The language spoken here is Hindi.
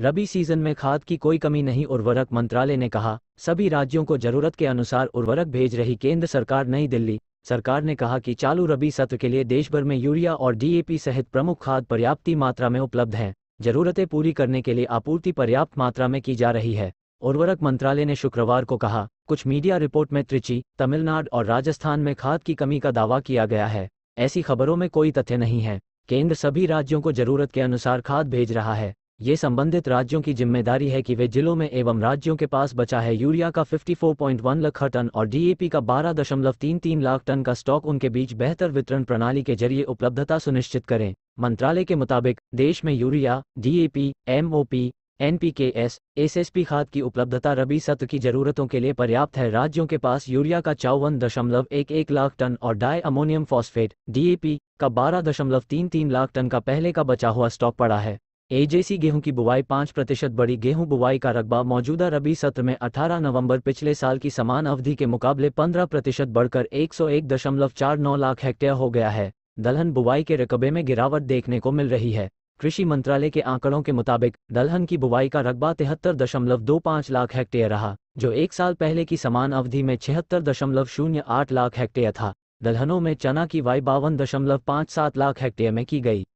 रबी सीजन में खाद की कोई कमी नहीं उर्वरक मंत्रालय ने कहा सभी राज्यों को जरूरत के अनुसार उर्वरक भेज रही केंद्र सरकार नई दिल्ली सरकार ने कहा कि चालू रबी सत्र के लिए देश भर में यूरिया और डीएपी सहित प्रमुख खाद पर्याप्त मात्रा में उपलब्ध हैं जरूरतें पूरी करने के लिए आपूर्ति पर्याप्त मात्रा में की जा रही है उर्वरक मंत्रालय ने शुक्रवार को कहा कुछ मीडिया रिपोर्ट में त्रिची तमिलनाडु और राजस्थान में खाद की कमी का दावा किया गया है ऐसी खबरों में कोई तथ्य नहीं है केंद्र सभी राज्यों को जरूरत के अनुसार खाद भेज रहा है ये संबंधित राज्यों की जिम्मेदारी है कि वे जिलों में एवं राज्यों के पास बचा है यूरिया का 54.1 लाख टन और डीएपी का 12.33 लाख टन का स्टॉक उनके बीच बेहतर वितरण प्रणाली के जरिए उपलब्धता सुनिश्चित करें मंत्रालय के मुताबिक देश में urea DAP MOP NPKS SSP खाद की उपलब्धता रबी सत्र की जरूरतों के लिए पर्याप्त है राज्यों के पास यूरिया का चौवन दशमलव एक एक लाख टन और डाई अमोनियम फॉस्फेट डीएपी का बारह दशमलव तीन तीन लाख टन का पहले का बचा हुआ स्टॉक पड़ा है एजेसी गेहूं की बुवाई पाँच प्रतिशत बड़ी गेहूं बुवाई का रकबा मौजूदा रबी सत्र में 18 नवंबर पिछले साल की समान अवधि के मुकाबले 15 प्रतिशत बढ़कर 101.49 लाख हेक्टेयर हो गया है दलहन बुवाई के रकबे में गिरावट देखने को मिल रही है कृषि मंत्रालय के आंकड़ों के मुताबिक दलहन की बुवाई का रकबा तिहत्तर दशमलव दो पाँच लाख हेक्टेयर रहा जो एक साल पहले की समान अवधि में छिहत्तर दशमलव शून्य आठ लाख हेक्टेयर था दलहनों में चना की वाई बावन दशमलव पाँच सात लाख हेक्टेयर में की गई